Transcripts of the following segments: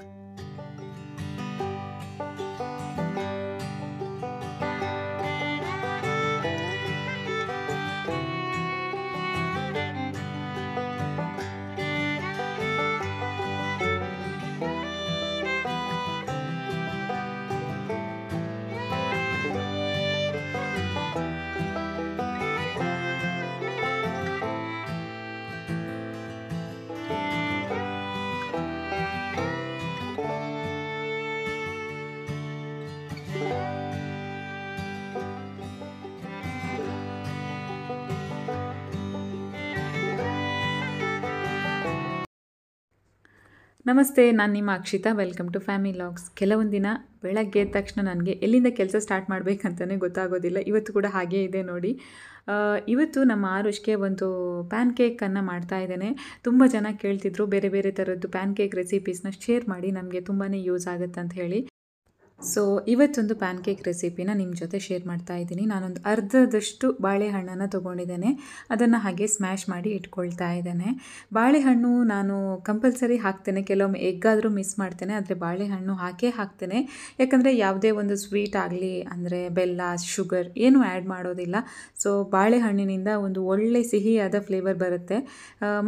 thank you ನಮಸ್ತೆ ನಾನು ನಿಮ್ಮ Akshita welcome to family logs ಕೆಲವೊಂದು ದಿನ ಬೆಳಗ್ಗೆ ಎದ್ದ ತಕ್ಷಣ ನನಗೆ ಎಲ್ಲಿಂದ ಕೆಲಸ ಸ್ಟಾರ್ಟ್ ಮಾಡಬೇಕಂತಲೇ ಗೊತ್ತಾಗೋದಿಲ್ಲ ಇವತ್ತು ಕೂಡ ಹಾಗೇ ಇದೆ ನೋಡಿ ಇವತ್ತು ನಮ್ಮ ಆರುಷ್ಗೆ ಒಂದು ಪ್ಯಾನ್ ಕೇಕನ್ನು ಮಾಡ್ತಾ ಇದ್ದೇನೆ ತುಂಬ ಜನ ಕೇಳ್ತಿದ್ರು ಬೇರೆ ಬೇರೆ ಥರದ್ದು ಪ್ಯಾನ್ ಕೇಕ್ ರೆಸಿಪೀಸ್ನ ಶೇರ್ ಮಾಡಿ ನಮಗೆ ತುಂಬಾ ಯೂಸ್ ಆಗುತ್ತೆ ಅಂತ ಹೇಳಿ ಸೊ ಇವತ್ತೊಂದು ಪ್ಯಾನ್ ಕೇಕ್ ರೆಸಿಪಿನ ನಿಮ್ಮ ಜೊತೆ ಶೇರ್ ಮಾಡ್ತಾ ಇದ್ದೀನಿ ನಾನೊಂದು ಅರ್ಧದಷ್ಟು ಬಾಳೆಹಣ್ಣನ್ನು ತೊಗೊಂಡಿದ್ದೇನೆ ಅದನ್ನು ಹಾಗೆ ಸ್ಮ್ಯಾಶ್ ಮಾಡಿ ಇಟ್ಕೊಳ್ತಾ ಇದ್ದೇನೆ ಬಾಳೆಹಣ್ಣು ನಾನು ಕಂಪಲ್ಸರಿ ಹಾಕ್ತೇನೆ ಕೆಲವೊಮ್ಮೆ ಎಗ್ಗಾದರೂ ಮಿಸ್ ಮಾಡ್ತೇನೆ ಆದರೆ ಬಾಳೆಹಣ್ಣು ಹಾಕೇ ಹಾಕ್ತೇನೆ ಯಾಕಂದರೆ ಯಾವುದೇ ಒಂದು ಸ್ವೀಟ್ ಆಗಲಿ ಅಂದರೆ ಬೆಲ್ಲ ಶುಗರ್ ಏನೂ ಆ್ಯಡ್ ಮಾಡೋದಿಲ್ಲ ಸೊ ಬಾಳೆಹಣ್ಣಿನಿಂದ ಒಂದು ಒಳ್ಳೆ ಸಿಹಿಯಾದ ಫ್ಲೇವರ್ ಬರುತ್ತೆ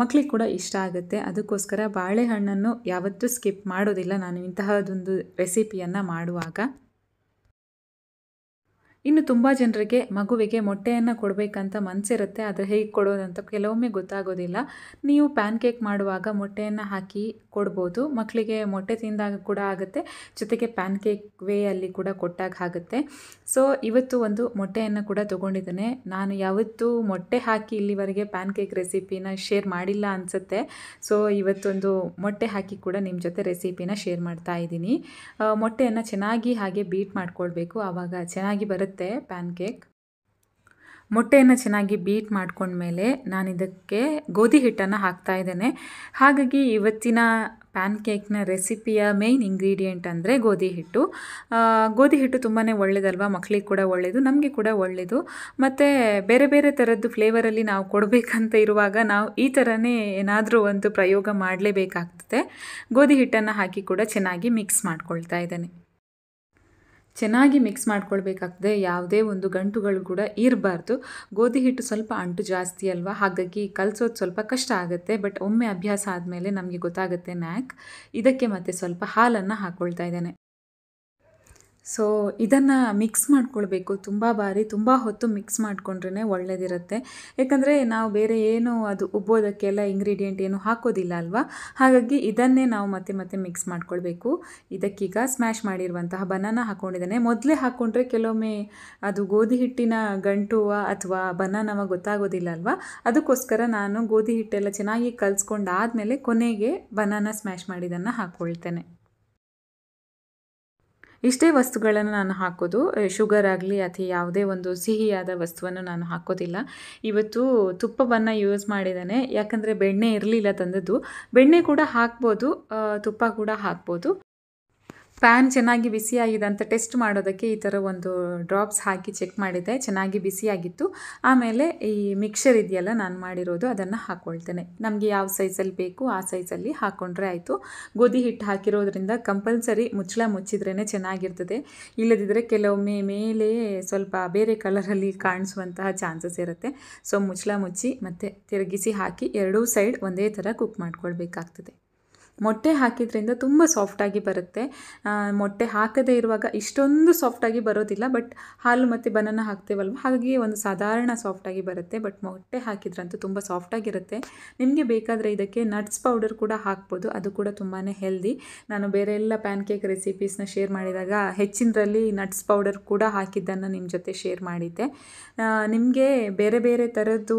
ಮಕ್ಕಳಿಗೆ ಕೂಡ ಇಷ್ಟ ಆಗುತ್ತೆ ಅದಕ್ಕೋಸ್ಕರ ಬಾಳೆಹಣ್ಣನ್ನು ಯಾವತ್ತೂ ಸ್ಕಿಪ್ ಮಾಡೋದಿಲ್ಲ ನಾನು ಇಂತಹದ್ದೊಂದು ರೆಸಿಪಿಯನ್ನು ಮಾಡುವ ಮಾಡುವಾಗ ಇನ್ನು ತುಂಬ ಜನರಿಗೆ ಮಗುವಿಗೆ ಮೊಟ್ಟೆಯನ್ನು ಕೊಡಬೇಕಂತ ಮನಸ್ಸಿರುತ್ತೆ ಆದರೆ ಹೇಗೆ ಕೊಡೋದಂತ ಕೆಲವೊಮ್ಮೆ ಗೊತ್ತಾಗೋದಿಲ್ಲ ನೀವು ಪ್ಯಾನ್ ಕೇಕ್ ಮಾಡುವಾಗ ಮೊಟ್ಟೆಯನ್ನು ಹಾಕಿ ಕೊಡ್ಬೋದು ಮಕ್ಕಳಿಗೆ ಮೊಟ್ಟೆ ತಿಂದಾಗ ಕೂಡ ಆಗುತ್ತೆ ಜೊತೆಗೆ ಪ್ಯಾನ್ ಕೇಕ್ ವೇ ಅಲ್ಲಿ ಕೂಡ ಕೊಟ್ಟಾಗ ಆಗುತ್ತೆ ಸೊ ಇವತ್ತು ಒಂದು ಮೊಟ್ಟೆಯನ್ನು ಕೂಡ ತೊಗೊಂಡಿದ್ದೇನೆ ನಾನು ಯಾವತ್ತೂ ಮೊಟ್ಟೆ ಹಾಕಿ ಇಲ್ಲಿವರೆಗೆ ಪ್ಯಾನ್ ಕೇಕ್ ರೆಸಿಪಿನ ಶೇರ್ ಮಾಡಿಲ್ಲ ಅನಿಸುತ್ತೆ ಸೊ ಇವತ್ತೊಂದು ಮೊಟ್ಟೆ ಹಾಕಿ ಕೂಡ ನಿಮ್ಮ ಜೊತೆ ರೆಸಿಪಿನ ಶೇರ್ ಮಾಡ್ತಾ ಇದ್ದೀನಿ ಮೊಟ್ಟೆಯನ್ನು ಚೆನ್ನಾಗಿ ಹಾಗೆ ಬೀಟ್ ಮಾಡ್ಕೊಳ್ಬೇಕು ಆವಾಗ ಚೆನ್ನಾಗಿ ಬರುತ್ತೆ ಬರುತ್ತೆ ಪ್ಯಾನ್ ಕೇಕ್ ಮೊಟ್ಟೆಯನ್ನು ಚೆನ್ನಾಗಿ ಬೀಟ್ ಮಾಡ್ಕೊಂಡ್ಮೇಲೆ ನಾನು ಇದಕ್ಕೆ ಗೋಧಿ ಹಿಟ್ಟನ್ನು ಹಾಕ್ತಾ ಇದ್ದೇನೆ ಹಾಗಾಗಿ ಇವತ್ತಿನ ಪ್ಯಾನ್ ಕೇಕ್ನ ರೆಸಿಪಿಯ ಮೇನ್ ಇಂಗ್ರೀಡಿಯೆಂಟ್ ಅಂದರೆ ಗೋಧಿ ಹಿಟ್ಟು ಗೋಧಿ ಹಿಟ್ಟು ತುಂಬಾ ಒಳ್ಳೆಯದಲ್ವ ಮಕ್ಕಳಿಗೆ ಕೂಡ ಒಳ್ಳೆಯದು ನಮಗೆ ಕೂಡ ಒಳ್ಳೆಯದು ಮತ್ತು ಬೇರೆ ಬೇರೆ ಥರದ್ದು ಫ್ಲೇವರಲ್ಲಿ ನಾವು ಕೊಡಬೇಕಂತ ಇರುವಾಗ ನಾವು ಈ ಥರನೇ ಏನಾದರೂ ಒಂದು ಪ್ರಯೋಗ ಮಾಡಲೇಬೇಕಾಗ್ತದೆ ಗೋಧಿ ಹಿಟ್ಟನ್ನು ಹಾಕಿ ಕೂಡ ಚೆನ್ನಾಗಿ ಮಿಕ್ಸ್ ಮಾಡ್ಕೊಳ್ತಾ ಇದ್ದೇನೆ ಚೆನ್ನಾಗಿ ಮಿಕ್ಸ್ ಮಾಡ್ಕೊಳ್ಬೇಕಾಗ್ತದೆ ಯಾವುದೇ ಒಂದು ಗಂಟುಗಳು ಕೂಡ ಇರಬಾರ್ದು ಗೋಧಿ ಹಿಟ್ಟು ಸ್ವಲ್ಪ ಅಂಟು ಜಾಸ್ತಿ ಅಲ್ವಾ ಹಾಗಾಗಿ ಕಲಸೋದು ಸ್ವಲ್ಪ ಕಷ್ಟ ಆಗುತ್ತೆ ಬಟ್ ಒಮ್ಮೆ ಅಭ್ಯಾಸ ಆದಮೇಲೆ ನಮಗೆ ಗೊತ್ತಾಗುತ್ತೆ ನ್ಯಾಕ್ ಇದಕ್ಕೆ ಮತ್ತೆ ಸ್ವಲ್ಪ ಹಾಲನ್ನು ಹಾಕ್ಕೊಳ್ತಾ ಇದ್ದೇನೆ ಸೊ ಇದನ್ನು ಮಿಕ್ಸ್ ಮಾಡ್ಕೊಳ್ಬೇಕು ತುಂಬ ಬಾರಿ ತುಂಬ ಹೊತ್ತು ಮಿಕ್ಸ್ ಮಾಡಿಕೊಂಡ್ರೇ ಒಳ್ಳೆಯದಿರುತ್ತೆ ಯಾಕಂದರೆ ನಾವು ಬೇರೆ ಏನು ಅದು ಉಬ್ಬೋದಕ್ಕೆಲ್ಲ ಇಂಗ್ರೀಡಿಯೆಂಟ್ ಏನು ಹಾಕೋದಿಲ್ಲ ಅಲ್ವಾ ಹಾಗಾಗಿ ಇದನ್ನೇ ನಾವು ಮತ್ತೆ ಮತ್ತೆ ಮಿಕ್ಸ್ ಮಾಡ್ಕೊಳ್ಬೇಕು ಇದಕ್ಕೀಗ ಸ್ಮ್ಯಾಶ್ ಮಾಡಿರುವಂತಹ ಬನಾನ ಹಾಕ್ಕೊಂಡಿದ್ದೇನೆ ಮೊದಲೇ ಹಾಕ್ಕೊಂಡ್ರೆ ಕೆಲವೊಮ್ಮೆ ಅದು ಗೋಧಿ ಹಿಟ್ಟಿನ ಗಂಟುವ ಅಥವಾ ಬನಾನವ ಗೊತ್ತಾಗೋದಿಲ್ಲ ಅಲ್ವಾ ಅದಕ್ಕೋಸ್ಕರ ನಾನು ಗೋಧಿ ಹಿಟ್ಟೆಲ್ಲ ಚೆನ್ನಾಗಿ ಕಲ್ಸ್ಕೊಂಡಾದಮೇಲೆ ಕೊನೆಗೆ ಬನಾನ ಸ್ಮ್ಯಾಶ್ ಮಾಡಿದ್ದನ್ನು ಹಾಕ್ಕೊಳ್ತೇನೆ ಇಷ್ಟೇ ವಸ್ತುಗಳನ್ನು ನಾನು ಹಾಕೋದು ಶುಗರ್ ಆಗಲಿ ಅಥವಾ ಯಾವುದೇ ಒಂದು ಸಿಹಿಯಾದ ವಸ್ತುವನ್ನು ನಾನು ಹಾಕೋದಿಲ್ಲ ಇವತ್ತು ತುಪ್ಪವನ್ನು ಯೂಸ್ ಮಾಡಿದ್ದಾನೆ ಯಾಕಂದರೆ ಬೆಣ್ಣೆ ಇರಲಿಲ್ಲ ತಂದದ್ದು ಬೆಣ್ಣೆ ಕೂಡ ಹಾಕ್ಬೋದು ತುಪ್ಪ ಕೂಡ ಹಾಕ್ಬೋದು ಪ್ಯಾನ್ ಚೆನ್ನಾಗಿ ಬಿಸಿಯಾಗಿದೆ ಅಂತ ಟೆಸ್ಟ್ ಮಾಡೋದಕ್ಕೆ ಈ ಥರ ಒಂದು ಡ್ರಾಪ್ಸ್ ಹಾಕಿ ಚೆಕ್ ಮಾಡಿದ್ದೆ ಚೆನ್ನಾಗಿ ಬಿಸಿಯಾಗಿತ್ತು ಆಮೇಲೆ ಈ ಮಿಕ್ಸರ್ ಇದೆಯಲ್ಲ ನಾನು ಮಾಡಿರೋದು ಅದನ್ನು ಹಾಕ್ಕೊಳ್ತೇನೆ ನಮಗೆ ಯಾವ ಸೈಜಲ್ಲಿ ಬೇಕು ಆ ಸೈಜಲ್ಲಿ ಹಾಕ್ಕೊಂಡ್ರೆ ಆಯಿತು ಗೋಧಿ ಹಿಟ್ಟು ಹಾಕಿರೋದ್ರಿಂದ ಕಂಪಲ್ಸರಿ ಮುಚ್ಚಳ ಮುಚ್ಚಿದ್ರೇ ಚೆನ್ನಾಗಿರ್ತದೆ ಇಲ್ಲದಿದ್ದರೆ ಕೆಲವೊಮ್ಮೆ ಮೇಲೆ ಸ್ವಲ್ಪ ಬೇರೆ ಕಲರಲ್ಲಿ ಕಾಣಿಸುವಂತಹ ಚಾನ್ಸಸ್ ಇರುತ್ತೆ ಸೊ ಮುಚ್ಚಳ ಮುಚ್ಚಿ ಮತ್ತು ತಿರುಗಿಸಿ ಹಾಕಿ ಎರಡೂ ಸೈಡ್ ಒಂದೇ ಥರ ಕುಕ್ ಮಾಡ್ಕೊಳ್ಬೇಕಾಗ್ತದೆ ಮೊಟ್ಟೆ ಹಾಕಿದ್ರಿಂದ ತುಂಬ ಸಾಫ್ಟಾಗಿ ಬರುತ್ತೆ ಮೊಟ್ಟೆ ಹಾಕದೇ ಇರುವಾಗ ಇಷ್ಟೊಂದು ಸಾಫ್ಟಾಗಿ ಬರೋದಿಲ್ಲ ಬಟ್ ಹಾಲು ಮತ್ತು ಬನಾನ ಹಾಕ್ತೇವಲ್ವ ಹಾಗಾಗಿ ಒಂದು ಸಾಧಾರಣ ಸಾಫ್ಟಾಗಿ ಬರುತ್ತೆ ಬಟ್ ಮೊಟ್ಟೆ ಹಾಕಿದ್ರಂತೂ ತುಂಬ ಸಾಫ್ಟಾಗಿರುತ್ತೆ ನಿಮಗೆ ಬೇಕಾದರೆ ಇದಕ್ಕೆ ನಟ್ಸ್ ಪೌಡರ್ ಕೂಡ ಹಾಕ್ಬೋದು ಅದು ಕೂಡ ತುಂಬಾ ಹೆಲ್ದಿ ನಾನು ಬೇರೆ ಎಲ್ಲ ಪ್ಯಾನ್ ಕೇಕ್ ರೆಸಿಪೀಸ್ನ ಶೇರ್ ಮಾಡಿದಾಗ ಹೆಚ್ಚಿನರಲ್ಲಿ ನಟ್ಸ್ ಪೌಡರ್ ಕೂಡ ಹಾಕಿದ್ದನ್ನು ನಿಮ್ಮ ಜೊತೆ ಶೇರ್ ಮಾಡಿದ್ದೆ ನಿಮಗೆ ಬೇರೆ ಬೇರೆ ಥರದ್ದು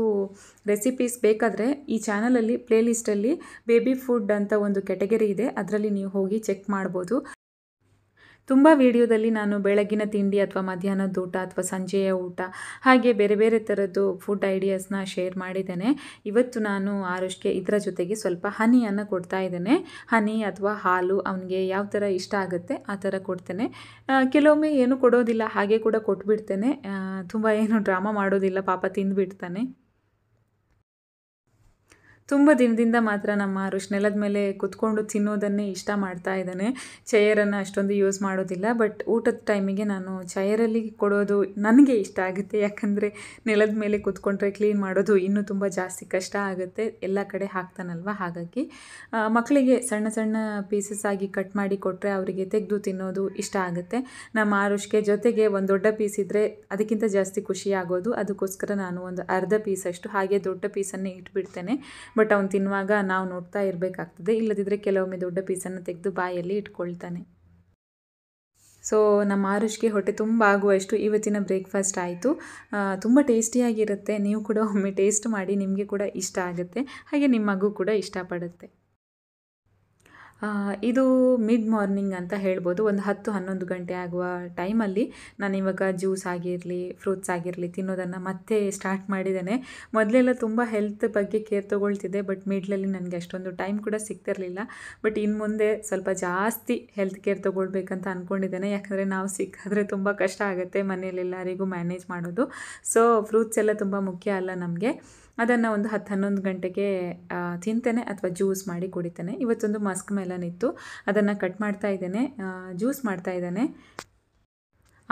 ರೆಸಿಪೀಸ್ ಬೇಕಾದರೆ ಈ ಚಾನಲಲ್ಲಿ ಪ್ಲೇಲಿಸ್ಟಲ್ಲಿ ಬೇಬಿ ಫುಡ್ ಅಂತ ಒಂದು ಕೆಟಗರಿ ಇದೆ ಅದರಲ್ಲಿ ನೀವು ಹೋಗಿ ಚೆಕ್ ಮಾಡ್ಬೋದು ತುಂಬ ವಿಡಿಯೋದಲ್ಲಿ ನಾನು ಬೆಳಗಿನ ತಿಂಡಿ ಅಥವಾ ಮಧ್ಯಾಹ್ನದ ಊಟ ಅಥವಾ ಸಂಜೆಯ ಊಟ ಹಾಗೆ ಬೇರೆ ಬೇರೆ ಥರದ್ದು ಫುಡ್ ಐಡಿಯಾಸ್ನ ಶೇರ್ ಮಾಡಿದ್ದೇನೆ ಇವತ್ತು ನಾನು ಆರುಷ್ಗೆ ಇದರ ಜೊತೆಗೆ ಸ್ವಲ್ಪ ಹನಿಯನ್ನು ಕೊಡ್ತಾ ಇದ್ದೇನೆ ಹನಿ ಅಥವಾ ಹಾಲು ಅವನಿಗೆ ಯಾವ ಥರ ಇಷ್ಟ ಆಗುತ್ತೆ ಆ ಥರ ಕೊಡ್ತೇನೆ ಕೆಲವೊಮ್ಮೆ ಏನೂ ಕೊಡೋದಿಲ್ಲ ಹಾಗೆ ಕೂಡ ಕೊಟ್ಬಿಡ್ತೇನೆ ತುಂಬ ಏನು ಡ್ರಾಮಾ ಮಾಡೋದಿಲ್ಲ ಪಾಪ ತಿಂದುಬಿಡ್ತಾನೆ ತುಂಬ ದಿನದಿಂದ ಮಾತ್ರ ನಮ್ಮ ಋಷ್ ನೆಲದ ಮೇಲೆ ಕುತ್ಕೊಂಡು ತಿನ್ನೋದನ್ನೇ ಇಷ್ಟ ಮಾಡ್ತಾ ಇದ್ದಾನೆ ಚೇಯರನ್ನು ಅಷ್ಟೊಂದು ಯೂಸ್ ಮಾಡೋದಿಲ್ಲ ಬಟ್ ಊಟದ ಟೈಮಿಗೆ ನಾನು ಚೇಯರಲ್ಲಿ ಕೊಡೋದು ನನಗೆ ಇಷ್ಟ ಆಗುತ್ತೆ ಯಾಕಂದರೆ ನೆಲದ ಮೇಲೆ ಕುತ್ಕೊಂಡ್ರೆ ಕ್ಲೀನ್ ಮಾಡೋದು ಇನ್ನೂ ತುಂಬ ಜಾಸ್ತಿ ಕಷ್ಟ ಆಗುತ್ತೆ ಎಲ್ಲ ಕಡೆ ಹಾಕ್ತಾನಲ್ವ ಹಾಗಾಗಿ ಮಕ್ಕಳಿಗೆ ಸಣ್ಣ ಸಣ್ಣ ಪೀಸಸ್ ಆಗಿ ಕಟ್ ಮಾಡಿ ಕೊಟ್ಟರೆ ಅವರಿಗೆ ತೆಗೆದು ತಿನ್ನೋದು ಇಷ್ಟ ಆಗುತ್ತೆ ನಮ್ಮ ಆರುಷ್ಗೆ ಜೊತೆಗೆ ಒಂದು ದೊಡ್ಡ ಪೀಸ್ ಇದ್ದರೆ ಅದಕ್ಕಿಂತ ಜಾಸ್ತಿ ಖುಷಿ ಆಗೋದು ಅದಕ್ಕೋಸ್ಕರ ನಾನು ಒಂದು ಅರ್ಧ ಪೀಸಷ್ಟು ಹಾಗೆ ದೊಡ್ಡ ಪೀಸನ್ನೇ ಇಟ್ಬಿಡ್ತೇನೆ ಬಟ್ ಅವ್ನು ತಿನ್ನುವಾಗ ನಾವು ನೋಡ್ತಾ ಇರಬೇಕಾಗ್ತದೆ ಇಲ್ಲದಿದ್ದರೆ ಕೆಲವೊಮ್ಮೆ ದೊಡ್ಡ ಪೀಸನ್ನು ತೆಗೆದು ಬಾಯಲ್ಲಿ ಇಟ್ಕೊಳ್ತಾನೆ ಸೊ ನಮ್ಮ ಆರುಷ್ಗೆ ಹೊಟ್ಟೆ ತುಂಬ ಆಗುವಷ್ಟು ಇವತ್ತಿನ ಬ್ರೇಕ್ಫಾಸ್ಟ್ ಆಯಿತು ತುಂಬ ಟೇಸ್ಟಿಯಾಗಿರುತ್ತೆ ನೀವು ಕೂಡ ಒಮ್ಮೆ ಟೇಸ್ಟ್ ಮಾಡಿ ನಿಮಗೆ ಕೂಡ ಇಷ್ಟ ಆಗುತ್ತೆ ಹಾಗೆ ನಿಮ್ಮ ಮಗು ಕೂಡ ಇಷ್ಟಪಡುತ್ತೆ ಇದು ಮಿಡ್ ಮಾರ್ನಿಂಗ್ ಅಂತ ಹೇಳ್ಬೋದು ಒಂದು ಹತ್ತು ಹನ್ನೊಂದು ಗಂಟೆ ಆಗುವ ಟೈಮಲ್ಲಿ ನಾನು ಇವಾಗ ಜ್ಯೂಸ್ ಆಗಿರಲಿ ಫ್ರೂಟ್ಸ್ ಆಗಿರಲಿ ತಿನ್ನೋದನ್ನು ಮತ್ತೆ ಸ್ಟಾರ್ಟ್ ಮಾಡಿದ್ದೇನೆ ಮೊದಲೆಲ್ಲ ತುಂಬ ಹೆಲ್ತ್ ಬಗ್ಗೆ ಕೇರ್ ತೊಗೊಳ್ತಿದ್ದೆ ಬಟ್ ಮಿಡ್ಲಲ್ಲಿ ನನಗೆ ಅಷ್ಟೊಂದು ಟೈಮ್ ಕೂಡ ಸಿಗ್ತಿರಲಿಲ್ಲ ಬಟ್ ಇನ್ನು ಮುಂದೆ ಸ್ವಲ್ಪ ಜಾಸ್ತಿ ಹೆಲ್ತ್ ಕೇರ್ ತೊಗೊಳ್ಬೇಕಂತ ಅಂದ್ಕೊಂಡಿದ್ದೇನೆ ಯಾಕಂದರೆ ನಾವು ಸಿಕ್ಕಾದರೆ ತುಂಬ ಕಷ್ಟ ಆಗುತ್ತೆ ಮನೆಯಲ್ಲೆಲ್ಲರಿಗೂ ಮ್ಯಾನೇಜ್ ಮಾಡೋದು ಸೊ ಫ್ರೂಟ್ಸ್ ಎಲ್ಲ ತುಂಬ ಮುಖ್ಯ ಅಲ್ಲ ನಮಗೆ ಅದನ್ನು ಒಂದು ಹತ್ತು ಹನ್ನೊಂದು ಗಂಟೆಗೆ ತಿಂತೇನೆ ಅಥವಾ ಜ್ಯೂಸ್ ಮಾಡಿ ಕುಡಿತೇನೆ ಇವತ್ತೊಂದು ಮಸ್ಕ್ ಮೇಲೆ ಇತ್ತು ಅದನ್ನು ಕಟ್ ಮಾಡ್ತಾ ಇದ್ದೇನೆ ಜ್ಯೂಸ್ ಮಾಡ್ತಾ ಇದ್ದೇನೆ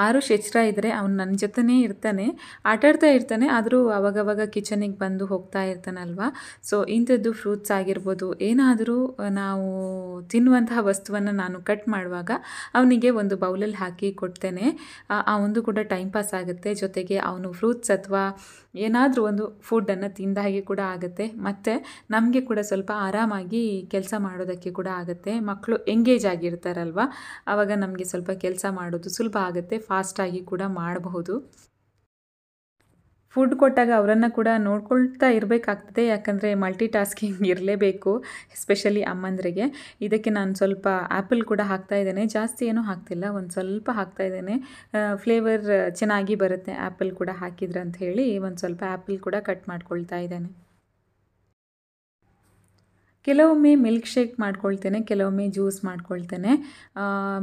ಆರು ಶೆಚ್ರ ಇದ್ದರೆ ಅವನು ನನ್ನ ಜೊತೆನೇ ಇರ್ತಾನೆ ಆಟಾಡ್ತಾ ಇರ್ತಾನೆ ಆದರೂ ಅವಾಗವಾಗ ಕಿಚನಿಗೆ ಬಂದು ಹೋಗ್ತಾ ಇರ್ತಾನಲ್ವ ಸೊ ಇಂಥದ್ದು ಫ್ರೂಟ್ಸ್ ಆಗಿರ್ಬೋದು ಏನಾದರೂ ನಾವು ತಿನ್ನುವಂತಹ ವಸ್ತುವನ್ನು ನಾನು ಕಟ್ ಮಾಡುವಾಗ ಅವನಿಗೆ ಒಂದು ಬೌಲಲ್ಲಿ ಹಾಕಿ ಕೊಡ್ತೇನೆ ಆ ಒಂದು ಕೂಡ ಟೈಮ್ ಪಾಸ್ ಆಗುತ್ತೆ ಜೊತೆಗೆ ಅವನು ಫ್ರೂಟ್ಸ್ ಅಥವಾ ಏನಾದರೂ ಒಂದು ಫುಡ್ಡನ್ನು ತಿಂದ ಹಾಗೆ ಕೂಡ ಆಗುತ್ತೆ ಮತ್ತು ನಮಗೆ ಕೂಡ ಸ್ವಲ್ಪ ಆರಾಮಾಗಿ ಕೆಲಸ ಮಾಡೋದಕ್ಕೆ ಕೂಡ ಆಗುತ್ತೆ ಮಕ್ಕಳು ಎಂಗೇಜ್ ಆಗಿರ್ತಾರಲ್ವ ಆವಾಗ ನಮಗೆ ಸ್ವಲ್ಪ ಕೆಲಸ ಮಾಡೋದು ಸುಲಭ ಆಗುತ್ತೆ ಫಾಸ್ಟಾಗಿ ಕೂಡ ಮಾಡಬಹುದು ಫುಡ್ ಕೊಟ್ಟಾಗ ಅವರನ್ನು ಕೂಡ ನೋಡ್ಕೊಳ್ತಾ ಇರಬೇಕಾಗ್ತದೆ ಯಾಕಂದರೆ ಮಲ್ಟಿ ಟಾಸ್ಕಿಂಗ್ ಇರಲೇಬೇಕು ಎಸ್ಪೆಷಲಿ ಅಮ್ಮಂದರಿಗೆ ಇದಕ್ಕೆ ನಾನು ಸ್ವಲ್ಪ ಆ್ಯಪಲ್ ಕೂಡ ಹಾಕ್ತಾ ಇದ್ದೇನೆ ಜಾಸ್ತಿ ಏನೂ ಹಾಕ್ತಿಲ್ಲ ಒಂದು ಸ್ವಲ್ಪ ಹಾಕ್ತಾ ಇದ್ದೇನೆ ಫ್ಲೇವರ್ ಚೆನ್ನಾಗಿ ಬರುತ್ತೆ ಆ್ಯಪಲ್ ಕೂಡ ಹಾಕಿದ್ರೆ ಅಂತ ಹೇಳಿ ಒಂದು ಸ್ವಲ್ಪ ಆ್ಯಪಲ್ ಕೂಡ ಕಟ್ ಮಾಡ್ಕೊಳ್ತಾ ಇದ್ದೇನೆ ಕೆಲವೊಮ್ಮೆ ಮಿಲ್ಕ್ ಶೇಕ್ ಮಾಡ್ಕೊಳ್ತೇನೆ ಕೆಲವೊಮ್ಮೆ ಜ್ಯೂಸ್ ಮಾಡ್ಕೊಳ್ತೇನೆ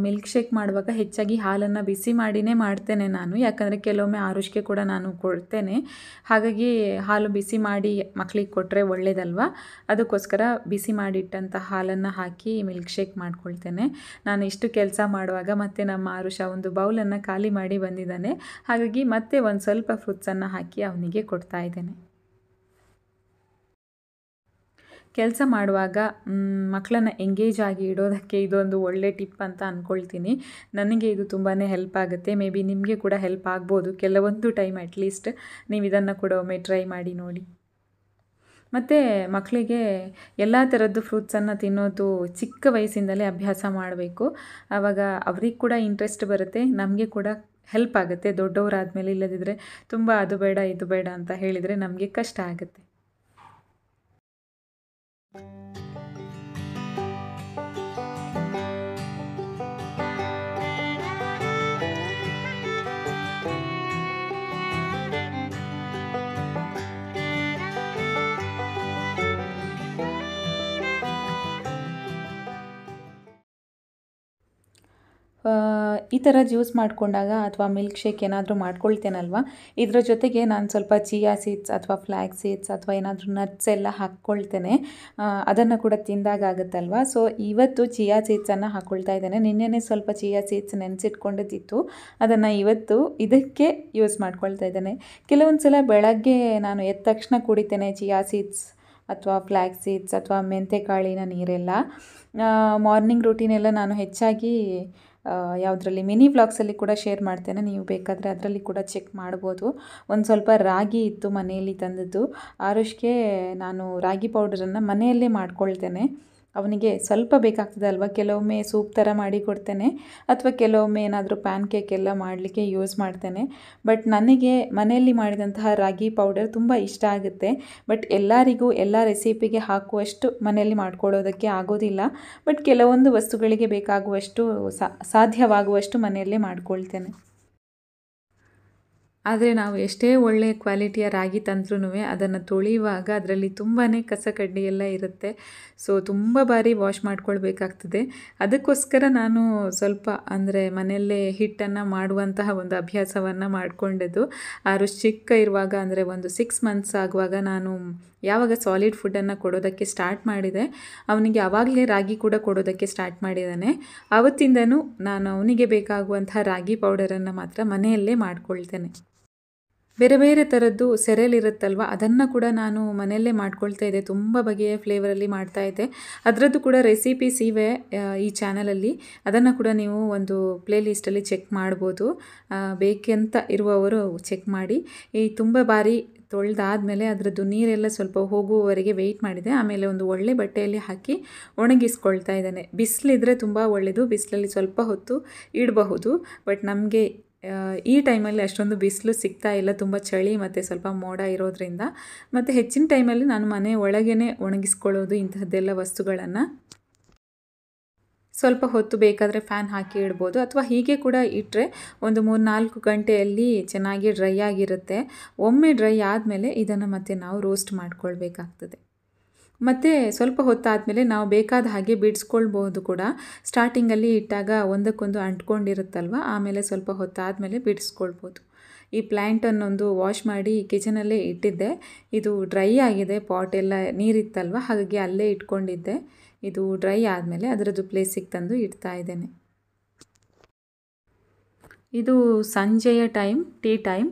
ಮಿಲ್ಕ್ ಶೇಕ್ ಮಾಡುವಾಗ ಹೆಚ್ಚಾಗಿ ಹಾಲನ್ನು ಬಿಸಿ ಮಾಡಿನೇ ಮಾಡ್ತೇನೆ ನಾನು ಯಾಕಂದರೆ ಕೆಲವೊಮ್ಮೆ ಆರುಷ್ಗೆ ಕೂಡ ನಾನು ಕೊಡ್ತೇನೆ ಹಾಗಾಗಿ ಹಾಲು ಬಿಸಿ ಮಾಡಿ ಮಕ್ಕಳಿಗೆ ಕೊಟ್ಟರೆ ಒಳ್ಳೆಯದಲ್ವ ಅದಕ್ಕೋಸ್ಕರ ಬಿಸಿ ಮಾಡಿಟ್ಟಂಥ ಹಾಲನ್ನು ಹಾಕಿ ಮಿಲ್ಕ್ ಶೇಕ್ ಮಾಡ್ಕೊಳ್ತೇನೆ ನಾನು ಇಷ್ಟು ಕೆಲಸ ಮಾಡುವಾಗ ಮತ್ತೆ ನಮ್ಮ ಆರುಷ ಒಂದು ಬೌಲನ್ನು ಖಾಲಿ ಮಾಡಿ ಬಂದಿದ್ದಾನೆ ಹಾಗಾಗಿ ಮತ್ತೆ ಒಂದು ಸ್ವಲ್ಪ ಫ್ರೂಟ್ಸನ್ನು ಹಾಕಿ ಅವನಿಗೆ ಕೊಡ್ತಾ ಇದ್ದೇನೆ ಕೆಲಸ ಮಾಡುವಾಗ ಮಕ್ಕಳನ್ನ ಎಂಗೇಜ್ ಆಗಿ ಇಡೋದಕ್ಕೆ ಇದೊಂದು ಒಳ್ಳೆ ಟಿಪ್ ಅಂತ ಅಂದ್ಕೊಳ್ತೀನಿ ನನಗೆ ಇದು ತುಂಬಾ ಹೆಲ್ಪ್ ಆಗುತ್ತೆ ಮೇ ಬಿ ನಿಮಗೆ ಕೂಡ ಹೆಲ್ಪ್ ಆಗ್ಬೋದು ಕೆಲವೊಂದು ಟೈಮ್ ಅಟ್ಲೀಸ್ಟ್ ನೀವು ಇದನ್ನು ಕೂಡ ಒಮ್ಮೆ ಟ್ರೈ ಮಾಡಿ ನೋಡಿ ಮತ್ತು ಮಕ್ಕಳಿಗೆ ಎಲ್ಲ ಥರದ್ದು ಫ್ರೂಟ್ಸನ್ನು ತಿನ್ನೋದು ಚಿಕ್ಕ ವಯಸ್ಸಿಂದಲೇ ಅಭ್ಯಾಸ ಮಾಡಬೇಕು ಆವಾಗ ಅವ್ರಿಗೆ ಕೂಡ ಇಂಟ್ರೆಸ್ಟ್ ಬರುತ್ತೆ ನಮಗೆ ಕೂಡ ಹೆಲ್ಪ್ ಆಗುತ್ತೆ ದೊಡ್ಡವರಾದ ಮೇಲೆ ಇಲ್ಲದಿದ್ದರೆ ತುಂಬ ಅದು ಬೇಡ ಇದು ಬೇಡ ಅಂತ ಹೇಳಿದರೆ ನಮಗೆ ಕಷ್ಟ ಆಗುತ್ತೆ ಈ ಥರ ಜ್ಯೂಸ್ ಮಾಡಿಕೊಂಡಾಗ ಅಥವಾ ಮಿಲ್ಕ್ ಶೇಕ್ ಏನಾದರೂ ಮಾಡ್ಕೊಳ್ತೇನಲ್ವ ಇದರ ಜೊತೆಗೆ ನಾನು ಸ್ವಲ್ಪ ಚಿಯಾ ಸೀಡ್ಸ್ ಅಥವಾ ಫ್ಲ್ಯಾಕ್ ಸೀಡ್ಸ್ ಅಥವಾ ಏನಾದರೂ ನಟ್ಸ್ ಎಲ್ಲ ಹಾಕ್ಕೊಳ್ತೇನೆ ಅದನ್ನು ಕೂಡ ತಿಂದಾಗ ಸೊ ಇವತ್ತು ಚಿಯಾ ಸೀಡ್ಸನ್ನು ಹಾಕ್ಕೊಳ್ತಾ ಇದ್ದೇನೆ ನಿನ್ನೆನೇ ಸ್ವಲ್ಪ ಚಿಯಾ ಸೀಡ್ಸ್ ನೆನೆಸಿಟ್ಕೊಂಡಿದ್ದಿತ್ತು ಅದನ್ನು ಇವತ್ತು ಇದಕ್ಕೆ ಯೂಸ್ ಮಾಡ್ಕೊಳ್ತಾ ಇದ್ದೇನೆ ಕೆಲವೊಂದು ಸಲ ಬೆಳಗ್ಗೆ ನಾನು ಎದ್ದ ತಕ್ಷಣ ಕುಡಿತೇನೆ ಚಿಯಾ ಸೀಡ್ಸ್ ಅಥವಾ ಫ್ಲ್ಯಾಕ್ ಸೀಡ್ಸ್ ಅಥವಾ ಮೆಂತೆಕಾಳಿನ ನೀರೆಲ್ಲ ಮಾರ್ನಿಂಗ್ ರುಟೀನೆಲ್ಲ ನಾನು ಹೆಚ್ಚಾಗಿ ಯಾವುದರಲ್ಲಿ ಮಿನಿ ವ್ಲಾಗ್ಸಲ್ಲಿ ಕೂಡ ಶೇರ್ ಮಾಡ್ತೇನೆ ನೀವು ಬೇಕಾದರೆ ಅದರಲ್ಲಿ ಕೂಡ ಚೆಕ್ ಮಾಡ್ಬೋದು ಒಂದು ಸ್ವಲ್ಪ ರಾಗಿ ಇತ್ತು ಮನೆಯಲ್ಲಿ ತಂದದ್ದು ಆರುಷ್ಗೆ ನಾನು ರಾಗಿ ಪೌಡರನ್ನು ಮನೆಯಲ್ಲೇ ಮಾಡ್ಕೊಳ್ತೇನೆ ಅವನಿಗೆ ಸ್ವಲ್ಪ ಬೇಕಾಗ್ತದೆ ಅಲ್ವಾ ಕೆಲವೊಮ್ಮೆ ಸೂಪ್ ಥರ ಮಾಡಿ ಕೊಡ್ತೇನೆ ಅಥವಾ ಕೆಲವೊಮ್ಮೆ ಏನಾದರೂ ಪ್ಯಾನ್ ಕೇಕ್ ಎಲ್ಲ ಮಾಡಲಿಕ್ಕೆ ಯೂಸ್ ಮಾಡ್ತೇನೆ ಬಟ್ ನನಗೆ ಮನೆಯಲ್ಲಿ ಮಾಡಿದಂತಹ ರಾಗಿ ಪೌಡರ್ ತುಂಬ ಇಷ್ಟ ಆಗುತ್ತೆ ಬಟ್ ಎಲ್ಲರಿಗೂ ಎಲ್ಲ ರೆಸಿಪಿಗೆ ಹಾಕುವಷ್ಟು ಮನೆಯಲ್ಲಿ ಮಾಡ್ಕೊಳ್ಳೋದಕ್ಕೆ ಆಗೋದಿಲ್ಲ ಬಟ್ ಕೆಲವೊಂದು ವಸ್ತುಗಳಿಗೆ ಬೇಕಾಗುವಷ್ಟು ಸಾಧ್ಯವಾಗುವಷ್ಟು ಮನೆಯಲ್ಲೇ ಮಾಡ್ಕೊಳ್ತೇನೆ ಆದರೆ ನಾವು ಎಷ್ಟೇ ಒಳ್ಳೆಯ ಕ್ವಾಲಿಟಿಯ ರಾಗಿ ತಂದ್ರೂ ಅದನ್ನು ತೊಳೆಯುವಾಗ ಅದರಲ್ಲಿ ತುಂಬಾ ಕಸ ಕಡ್ಡಿ ಎಲ್ಲ ಇರುತ್ತೆ ಸೊ ತುಂಬ ಬಾರಿ ವಾಶ್ ಮಾಡಿಕೊಳ್ಬೇಕಾಗ್ತದೆ ಅದಕ್ಕೋಸ್ಕರ ನಾನು ಸ್ವಲ್ಪ ಅಂದರೆ ಮನೆಯಲ್ಲೇ ಹಿಟ್ಟನ್ನು ಮಾಡುವಂತಹ ಒಂದು ಅಭ್ಯಾಸವನ್ನು ಆ ಆರು ಚಿಕ್ಕ ಇರುವಾಗ ಅಂದರೆ ಒಂದು ಸಿಕ್ಸ್ ಮಂತ್ಸ್ ಆಗುವಾಗ ನಾನು ಯಾವಾಗ ಸಾಲಿಡ್ ಫುಡ್ಡನ್ನು ಕೊಡೋದಕ್ಕೆ ಸ್ಟಾರ್ಟ್ ಮಾಡಿದೆ ಅವನಿಗೆ ಆವಾಗಲೇ ರಾಗಿ ಕೂಡ ಕೊಡೋದಕ್ಕೆ ಸ್ಟಾರ್ಟ್ ಮಾಡಿದ್ದಾನೆ ಆವತ್ತಿಂದನೂ ನಾನು ಅವನಿಗೆ ಬೇಕಾಗುವಂತಹ ರಾಗಿ ಪೌಡರನ್ನು ಮಾತ್ರ ಮನೆಯಲ್ಲೇ ಮಾಡಿಕೊಳ್ತೇನೆ ಬೇರೆ ಬೇರೆ ಥರದ್ದು ಸೆರೆಲ್ ಇರುತ್ತಲ್ವ ಅದನ್ನು ಕೂಡ ನಾನು ಮನೆಯಲ್ಲೇ ಮಾಡ್ಕೊಳ್ತಾ ಇದ್ದೆ ತುಂಬ ಬಗೆಯ ಫ್ಲೇವರಲ್ಲಿ ಮಾಡ್ತಾ ಇದ್ದೆ ಅದರದ್ದು ಕೂಡ ರೆಸಿಪೀಸ್ ಇವೆ ಈ ಚಾನಲಲ್ಲಿ ಅದನ್ನು ಕೂಡ ನೀವು ಒಂದು ಪ್ಲೇಲಿಸ್ಟಲ್ಲಿ ಚೆಕ್ ಮಾಡ್ಬೋದು ಬೇಕೆಂತ ಇರುವವರು ಚೆಕ್ ಮಾಡಿ ಈ ತುಂಬ ಬಾರಿ ತೊಳೆದಾದಮೇಲೆ ಅದರದ್ದು ನೀರೆಲ್ಲ ಸ್ವಲ್ಪ ಹೋಗುವವರೆಗೆ ವೆಯ್ಟ್ ಮಾಡಿದೆ ಆಮೇಲೆ ಒಂದು ಒಳ್ಳೆ ಬಟ್ಟೆಯಲ್ಲಿ ಹಾಕಿ ಒಣಗಿಸ್ಕೊಳ್ತಾ ಇದ್ದಾನೆ ಬಿಸಿಲಿದ್ರೆ ತುಂಬ ಒಳ್ಳೆಯದು ಬಿಸಿಲಲ್ಲಿ ಸ್ವಲ್ಪ ಹೊತ್ತು ಇಡಬಹುದು ಬಟ್ ನಮಗೆ ಈ ಟೈಮಲ್ಲಿ ಅಷ್ಟೊಂದು ಬಿಸಿಲು ಸಿಗ್ತಾ ಇಲ್ಲ ತುಂಬ ಚಳಿ ಮತ್ತು ಸ್ವಲ್ಪ ಮೋಡ ಇರೋದ್ರಿಂದ ಮತ್ತು ಹೆಚ್ಚಿನ ಟೈಮಲ್ಲಿ ನಾನು ಮನೆ ಒಳಗೇ ಒಣಗಿಸ್ಕೊಳ್ಳೋದು ಇಂತಹದ್ದೆಲ್ಲ ವಸ್ತುಗಳನ್ನು ಸ್ವಲ್ಪ ಹೊತ್ತು ಬೇಕಾದರೆ ಫ್ಯಾನ್ ಹಾಕಿ ಇಡ್ಬೋದು ಅಥವಾ ಹೀಗೆ ಕೂಡ ಇಟ್ಟರೆ ಒಂದು ಮೂರು ನಾಲ್ಕು ಗಂಟೆಯಲ್ಲಿ ಚೆನ್ನಾಗಿ ಡ್ರೈ ಆಗಿರುತ್ತೆ ಒಮ್ಮೆ ಡ್ರೈ ಆದಮೇಲೆ ಇದನ್ನು ಮತ್ತೆ ನಾವು ರೋಸ್ಟ್ ಮಾಡ್ಕೊಳ್ಬೇಕಾಗ್ತದೆ ಮತ್ತು ಸ್ವಲ್ಪ ಹೊತ್ತಾದಮೇಲೆ ನಾವು ಬೇಕಾದ ಹಾಗೆ ಬಿಡಿಸ್ಕೊಳ್ಬೋದು ಕೂಡ ಸ್ಟಾರ್ಟಿಂಗಲ್ಲಿ ಇಟ್ಟಾಗ ಒಂದಕ್ಕೊಂದು ಅಂಟ್ಕೊಂಡಿರುತ್ತಲ್ವ ಆಮೇಲೆ ಸ್ವಲ್ಪ ಹೊತ್ತಾದಮೇಲೆ ಬಿಡಿಸ್ಕೊಳ್ಬೋದು ಈ ಪ್ಲ್ಯಾಂಟನ್ನೊಂದು ವಾಶ್ ಮಾಡಿ ಕಿಚನಲ್ಲೇ ಇಟ್ಟಿದ್ದೆ ಇದು ಡ್ರೈ ಆಗಿದೆ ಪಾಟ್ ಎಲ್ಲ ನೀರಿತ್ತಲ್ವ ಹಾಗಾಗಿ ಅಲ್ಲೇ ಇಟ್ಕೊಂಡಿದ್ದೆ ಇದು ಡ್ರೈ ಆದಮೇಲೆ ಅದರದ್ದು ಪ್ಲೇಸಿಗೆ ತಂದು ಇಡ್ತಾ ಇದ್ದೇನೆ ಇದು ಸಂಜೆಯ ಟೈಮ್ ಟೀ ಟೈಮ್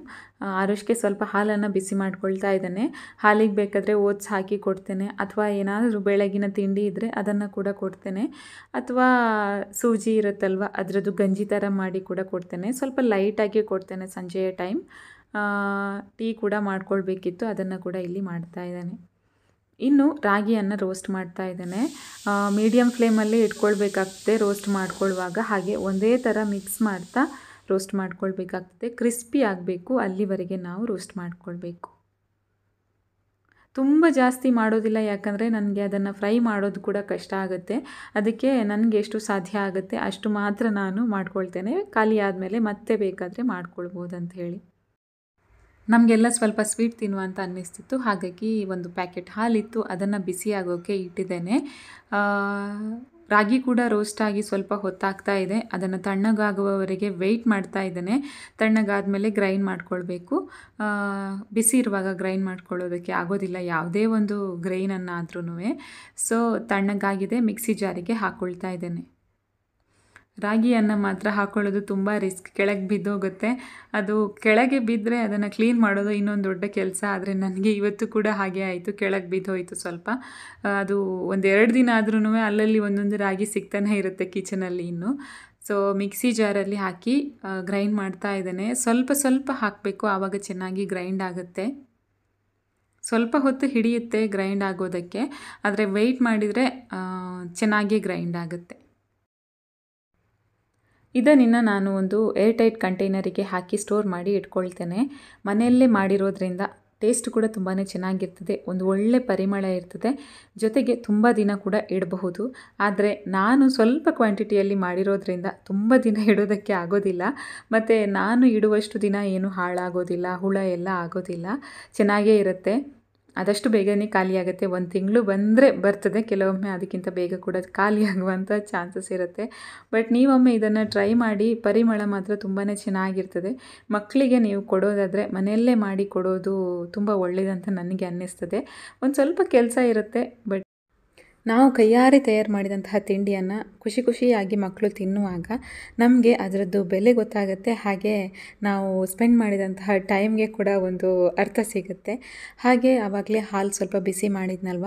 ಆರುಷ್ಗೆ ಸ್ವಲ್ಪ ಹಾಲನ್ನು ಬಿಸಿ ಮಾಡ್ಕೊಳ್ತಾ ಇದ್ದಾನೆ ಹಾಲಿಗೆ ಬೇಕಾದರೆ ಓಟ್ಸ್ ಹಾಕಿ ಕೊಡ್ತೇನೆ ಅಥವಾ ಏನಾದರೂ ಬೆಳಗಿನ ತಿಂಡಿ ಇದ್ದರೆ ಅದನ್ನು ಕೂಡ ಕೊಡ್ತೇನೆ ಅಥವಾ ಸೂಜಿ ಇರುತ್ತಲ್ವ ಅದರದ್ದು ಗಂಜಿ ಥರ ಮಾಡಿ ಕೂಡ ಕೊಡ್ತೇನೆ ಸ್ವಲ್ಪ ಲೈಟಾಗಿ ಕೊಡ್ತೇನೆ ಸಂಜೆಯ ಟೈಮ್ ಟೀ ಕೂಡ ಮಾಡ್ಕೊಳ್ಬೇಕಿತ್ತು ಅದನ್ನು ಕೂಡ ಇಲ್ಲಿ ಮಾಡ್ತಾ ಇದ್ದಾನೆ ಇನ್ನು ರಾಗಿಯನ್ನು ರೋಸ್ಟ್ ಮಾಡ್ತಾ ಇದ್ದಾನೆ ಮೀಡಿಯಮ್ ಫ್ಲೇಮಲ್ಲಿ ಇಟ್ಕೊಳ್ಬೇಕಾಗ್ತದೆ ರೋಸ್ಟ್ ಮಾಡ್ಕೊಳ್ಳುವಾಗ ಹಾಗೆ ಒಂದೇ ಥರ ಮಿಕ್ಸ್ ಮಾಡ್ತಾ ರೋಸ್ಟ್ ಮಾಡ್ಕೊಳ್ಬೇಕಾಗ್ತದೆ ಕ್ರಿಸ್ಪಿ ಆಗಬೇಕು ಅಲ್ಲಿವರೆಗೆ ನಾವು ರೋಸ್ಟ್ ಮಾಡಿಕೊಳ್ಬೇಕು ತುಂಬ ಜಾಸ್ತಿ ಮಾಡೋದಿಲ್ಲ ಯಾಕಂದರೆ ನನಗೆ ಅದನ್ನು ಫ್ರೈ ಮಾಡೋದು ಕೂಡ ಕಷ್ಟ ಆಗುತ್ತೆ ಅದಕ್ಕೆ ನನಗೆ ಎಷ್ಟು ಸಾಧ್ಯ ಆಗುತ್ತೆ ಅಷ್ಟು ಮಾತ್ರ ನಾನು ಮಾಡ್ಕೊಳ್ತೇನೆ ಖಾಲಿ ಆದಮೇಲೆ ಮತ್ತೆ ಬೇಕಾದರೆ ಮಾಡ್ಕೊಳ್ಬೋದು ಅಂತ ಹೇಳಿ ನಮಗೆಲ್ಲ ಸ್ವಲ್ಪ ಸ್ವೀಟ್ ತಿನ್ನುವ ಅಂತ ಅನ್ನಿಸ್ತಿತ್ತು ಹಾಗಾಗಿ ಒಂದು ಪ್ಯಾಕೆಟ್ ಹಾಲಿತ್ತು ಅದನ್ನು ಬಿಸಿ ಇಟ್ಟಿದ್ದೇನೆ ರಾಗಿ ಕೂಡ ರೋಸ್ಟ್ ಆಗಿ ಸ್ವಲ್ಪ ಹೊತ್ತಾಗ್ತಾ ಇದೆ ಅದನ್ನು ತಣ್ಣಗಾಗುವವರೆಗೆ ವೆಯ್ಟ್ ಮಾಡ್ತಾ ಇದ್ದೇನೆ ತಣ್ಣಗಾದ ಮೇಲೆ ಗ್ರೈಂಡ್ ಮಾಡ್ಕೊಳ್ಬೇಕು ಬಿಸಿ ಇರುವಾಗ ಗ್ರೈಂಡ್ ಮಾಡ್ಕೊಳ್ಳೋದಕ್ಕೆ ಆಗೋದಿಲ್ಲ ಯಾವುದೇ ಒಂದು ಗ್ರೈನನ್ನಾದ್ರೂ ಸೊ ತಣ್ಣಗಾಗಿದೆ ಮಿಕ್ಸಿ ಜಾರಿಗೆ ಹಾಕ್ಕೊಳ್ತಾ ಇದ್ದೇನೆ ರಾಗಿಯನ್ನು ಮಾತ್ರ ಹಾಕೊಳ್ಳೋದು ತುಂಬ ರಿಸ್ಕ್ ಕೆಳಗೆ ಬಿದ್ದೋಗುತ್ತೆ ಅದು ಕೆಳಗೆ ಬಿದ್ದರೆ ಅದನ್ನು ಕ್ಲೀನ್ ಮಾಡೋದು ಇನ್ನೊಂದು ದೊಡ್ಡ ಕೆಲಸ ಆದರೆ ನನಗೆ ಇವತ್ತು ಕೂಡ ಹಾಗೆ ಆಯಿತು ಕೆಳಗೆ ಬಿದ್ದೋಯಿತು ಸ್ವಲ್ಪ ಅದು ಒಂದೆರಡು ದಿನ ಆದ್ರೂ ಅಲ್ಲಲ್ಲಿ ಒಂದೊಂದು ರಾಗಿ ಸಿಗ್ತಾನೆ ಇರುತ್ತೆ ಕಿಚನಲ್ಲಿ ಇನ್ನೂ ಸೊ ಮಿಕ್ಸಿ ಜಾರಲ್ಲಿ ಹಾಕಿ ಗ್ರೈಂಡ್ ಮಾಡ್ತಾ ಇದ್ದೇನೆ ಸ್ವಲ್ಪ ಸ್ವಲ್ಪ ಹಾಕಬೇಕು ಆವಾಗ ಚೆನ್ನಾಗಿ ಗ್ರೈಂಡ್ ಆಗುತ್ತೆ ಸ್ವಲ್ಪ ಹೊತ್ತು ಹಿಡಿಯುತ್ತೆ ಗ್ರೈಂಡ್ ಆಗೋದಕ್ಕೆ ಆದರೆ ವೆಯ್ಟ್ ಮಾಡಿದರೆ ಚೆನ್ನಾಗಿ ಗ್ರೈಂಡ್ ಆಗುತ್ತೆ ಇದನ್ನು ನಾನು ಒಂದು ಏರ್ ಟೈಟ್ ಕಂಟೈನರಿಗೆ ಹಾಕಿ ಸ್ಟೋರ್ ಮಾಡಿ ಇಟ್ಕೊಳ್ತೇನೆ ಮನೆಯಲ್ಲೇ ಮಾಡಿರೋದ್ರಿಂದ ಟೇಸ್ಟ್ ಕೂಡ ತುಂಬಾ ಚೆನ್ನಾಗಿರ್ತದೆ ಒಂದು ಒಳ್ಳೆ ಪರಿಮಳ ಇರ್ತದೆ ಜೊತೆಗೆ ತುಂಬ ದಿನ ಕೂಡ ಇಡಬಹುದು ಆದರೆ ನಾನು ಸ್ವಲ್ಪ ಕ್ವಾಂಟಿಟಿಯಲ್ಲಿ ಮಾಡಿರೋದ್ರಿಂದ ತುಂಬ ದಿನ ಇಡೋದಕ್ಕೆ ಆಗೋದಿಲ್ಲ ಮತ್ತು ನಾನು ಇಡುವಷ್ಟು ದಿನ ಏನು ಹಾಳಾಗೋದಿಲ್ಲ ಹುಳ ಎಲ್ಲ ಆಗೋದಿಲ್ಲ ಚೆನ್ನಾಗೇ ಇರುತ್ತೆ ಆದಷ್ಟು ಬೇಗನೆ ಖಾಲಿಯಾಗುತ್ತೆ ಒಂದು ತಿಂಗಳು ಬಂದರೆ ಬರ್ತದೆ ಕೆಲವೊಮ್ಮೆ ಅದಕ್ಕಿಂತ ಬೇಗ ಕೂಡ ಖಾಲಿ ಆಗುವಂಥ ಚಾನ್ಸಸ್ ಇರುತ್ತೆ ಬಟ್ ನೀವೊಮ್ಮೆ ಇದನ್ನು ಟ್ರೈ ಮಾಡಿ ಪರಿಮಳ ಮಾತ್ರ ತುಂಬಾ ಚೆನ್ನಾಗಿರ್ತದೆ ಮಕ್ಕಳಿಗೆ ನೀವು ಕೊಡೋದಾದರೆ ಮನೆಯಲ್ಲೇ ಮಾಡಿ ಕೊಡೋದು ತುಂಬ ಒಳ್ಳೆಯದಂತ ನನಗೆ ಅನ್ನಿಸ್ತದೆ ಒಂದು ಸ್ವಲ್ಪ ಕೆಲಸ ಇರುತ್ತೆ ಬಟ್ ನಾವು ಕೈಯಾರೆ ತಯಾರು ಮಾಡಿದಂತಹ ತಿಂಡಿಯನ್ನು ಖುಷಿ ಖುಷಿಯಾಗಿ ಮಕ್ಕಳು ತಿನ್ನುವಾಗ ನಮಗೆ ಅದರದ್ದು ಬೆಲೆ ಗೊತ್ತಾಗುತ್ತೆ ಹಾಗೆ ನಾವು ಸ್ಪೆಂಡ್ ಮಾಡಿದಂತಹ ಟೈಮ್ಗೆ ಕೂಡ ಒಂದು ಅರ್ಥ ಸಿಗುತ್ತೆ ಹಾಗೆ ಆವಾಗಲೇ ಹಾಲು ಸ್ವಲ್ಪ ಬಿಸಿ ಮಾಡಿದ್ನಲ್ವ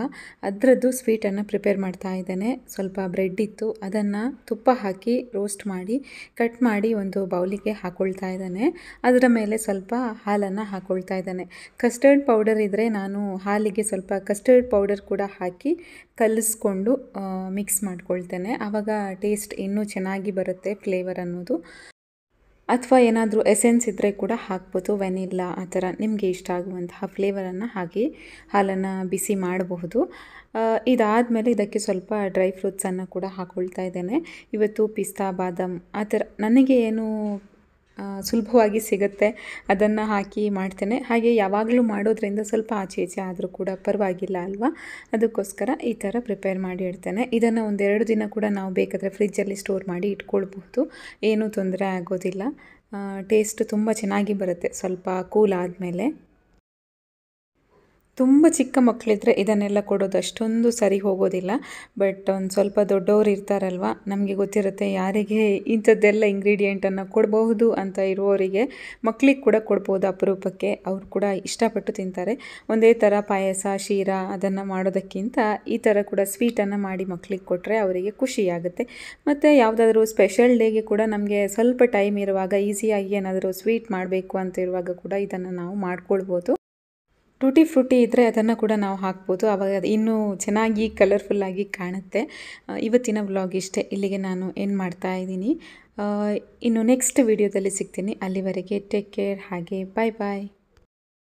ಅದರದ್ದು ಸ್ವೀಟನ್ನು ಪ್ರಿಪೇರ್ ಮಾಡ್ತಾ ಇದ್ದೇನೆ ಸ್ವಲ್ಪ ಬ್ರೆಡ್ ಇತ್ತು ಅದನ್ನು ತುಪ್ಪ ಹಾಕಿ ರೋಸ್ಟ್ ಮಾಡಿ ಕಟ್ ಮಾಡಿ ಒಂದು ಬೌಲಿಗೆ ಹಾಕ್ಕೊಳ್ತಾ ಇದ್ದಾನೆ ಅದರ ಮೇಲೆ ಸ್ವಲ್ಪ ಹಾಲನ್ನು ಹಾಕ್ಕೊಳ್ತಾ ಇದ್ದಾನೆ ಕಸ್ಟರ್ಡ್ ಪೌಡರ್ ಇದ್ದರೆ ನಾನು ಹಾಲಿಗೆ ಸ್ವಲ್ಪ ಕಸ್ಟರ್ಡ್ ಪೌಡರ್ ಕೂಡ ಹಾಕಿ ಕಲಿಸ್ ಕಲಿಸ್ಕೊಂಡು ಮಿಕ್ಸ್ ಮಾಡ್ಕೊಳ್ತೇನೆ ಆವಾಗ ಟೇಸ್ಟ್ ಇನ್ನೂ ಚೆನ್ನಾಗಿ ಬರುತ್ತೆ ಫ್ಲೇವರ್ ಅನ್ನೋದು ಅಥವಾ ಏನಾದರೂ ಎಸೆನ್ಸ್ ಇದ್ದರೆ ಕೂಡ ಹಾಕ್ಬೋದು ವೆನಿಲ್ಲಾ ಆ ಥರ ನಿಮಗೆ ಇಷ್ಟ ಆಗುವಂತಹ ಫ್ಲೇವರನ್ನು ಹಾಕಿ ಹಾಲನ್ನು ಬಿಸಿ ಮಾಡಬಹುದು ಇದಾದ ಮೇಲೆ ಇದಕ್ಕೆ ಸ್ವಲ್ಪ ಡ್ರೈ ಫ್ರೂಟ್ಸನ್ನು ಕೂಡ ಹಾಕ್ಕೊಳ್ತಾ ಇದ್ದೇನೆ ಇವತ್ತು ಪಿಸ್ತಾ ಬಾದಾಮ್ ಆ ಥರ ನನಗೆ ಏನು ಸುಲಭವಾಗಿ ಸಿಗುತ್ತೆ ಅದನ್ನು ಹಾಕಿ ಮಾಡ್ತೇನೆ ಹಾಗೆ ಯಾವಾಗಲೂ ಮಾಡೋದ್ರಿಂದ ಸ್ವಲ್ಪ ಆಚೆ ಈಚೆ ಆದರೂ ಕೂಡ ಪರವಾಗಿಲ್ಲ ಅಲ್ವಾ ಅದಕ್ಕೋಸ್ಕರ ಈ ಥರ ಪ್ರಿಪೇರ್ ಮಾಡಿ ಇಡ್ತೇನೆ ಇದನ್ನು ಒಂದೆರಡು ದಿನ ಕೂಡ ನಾವು ಬೇಕಾದರೆ ಫ್ರಿಜ್ಜಲ್ಲಿ ಸ್ಟೋರ್ ಮಾಡಿ ಇಟ್ಕೊಳ್ಬಹುದು ಏನೂ ತೊಂದರೆ ಆಗೋದಿಲ್ಲ ಟೇಸ್ಟ್ ತುಂಬ ಚೆನ್ನಾಗಿ ಬರುತ್ತೆ ಸ್ವಲ್ಪ ಕೂಲ್ ಆದಮೇಲೆ ತುಂಬ ಚಿಕ್ಕ ಮಕ್ಕಳಿದ್ರೆ ಇದನ್ನೆಲ್ಲ ಕೊಡೋದು ಅಷ್ಟೊಂದು ಸರಿ ಹೋಗೋದಿಲ್ಲ ಬಟ್ ಒಂದು ಸ್ವಲ್ಪ ದೊಡ್ಡವರು ಇರ್ತಾರಲ್ವ ನಮಗೆ ಗೊತ್ತಿರುತ್ತೆ ಯಾರಿಗೆ ಇಂಥದ್ದೆಲ್ಲ ಇಂಗ್ರೀಡಿಯೆಂಟನ್ನು ಕೊಡಬಹುದು ಅಂತ ಇರುವವರಿಗೆ ಮಕ್ಕಳಿಗೆ ಕೂಡ ಕೊಡ್ಬೋದು ಅಪರೂಪಕ್ಕೆ ಅವರು ಕೂಡ ಇಷ್ಟಪಟ್ಟು ತಿಂತಾರೆ ಒಂದೇ ಥರ ಪಾಯಸ ಶೀರಾ ಅದನ್ನು ಮಾಡೋದಕ್ಕಿಂತ ಈ ಥರ ಕೂಡ ಸ್ವೀಟನ್ನು ಮಾಡಿ ಮಕ್ಕಳಿಗೆ ಕೊಟ್ಟರೆ ಅವರಿಗೆ ಖುಷಿಯಾಗುತ್ತೆ ಮತ್ತು ಯಾವುದಾದ್ರೂ ಸ್ಪೆಷಲ್ ಡೇಗೆ ಕೂಡ ನಮಗೆ ಸ್ವಲ್ಪ ಟೈಮ್ ಇರುವಾಗ ಈಸಿಯಾಗಿ ಏನಾದರೂ ಸ್ವೀಟ್ ಮಾಡಬೇಕು ಅಂತ ಇರುವಾಗ ಕೂಡ ಇದನ್ನು ನಾವು ಮಾಡ್ಕೊಳ್ಬೋದು ಟೂಟಿ ಫ್ರೂಟಿ ಇದ್ದರೆ ಅದನ್ನು ಕೂಡ ನಾವು ಹಾಕ್ಬೋದು ಆವಾಗ ಅದು ಇನ್ನೂ ಚೆನ್ನಾಗಿ ಕಲರ್ಫುಲ್ಲಾಗಿ ಕಾಣುತ್ತೆ ಇವತ್ತಿನ ವ್ಲಾಗ್ ಇಷ್ಟೇ ಇಲ್ಲಿಗೆ ನಾನು ಏನು ಮಾಡ್ತಾ ಇದ್ದೀನಿ ಇನ್ನು ನೆಕ್ಸ್ಟ್ ವಿಡಿಯೋದಲ್ಲಿ ಸಿಗ್ತೀನಿ ಅಲ್ಲಿವರೆಗೆ ಟೇಕ್ ಕೇರ್ ಹಾಗೆ ಬಾಯ್ ಬಾಯ್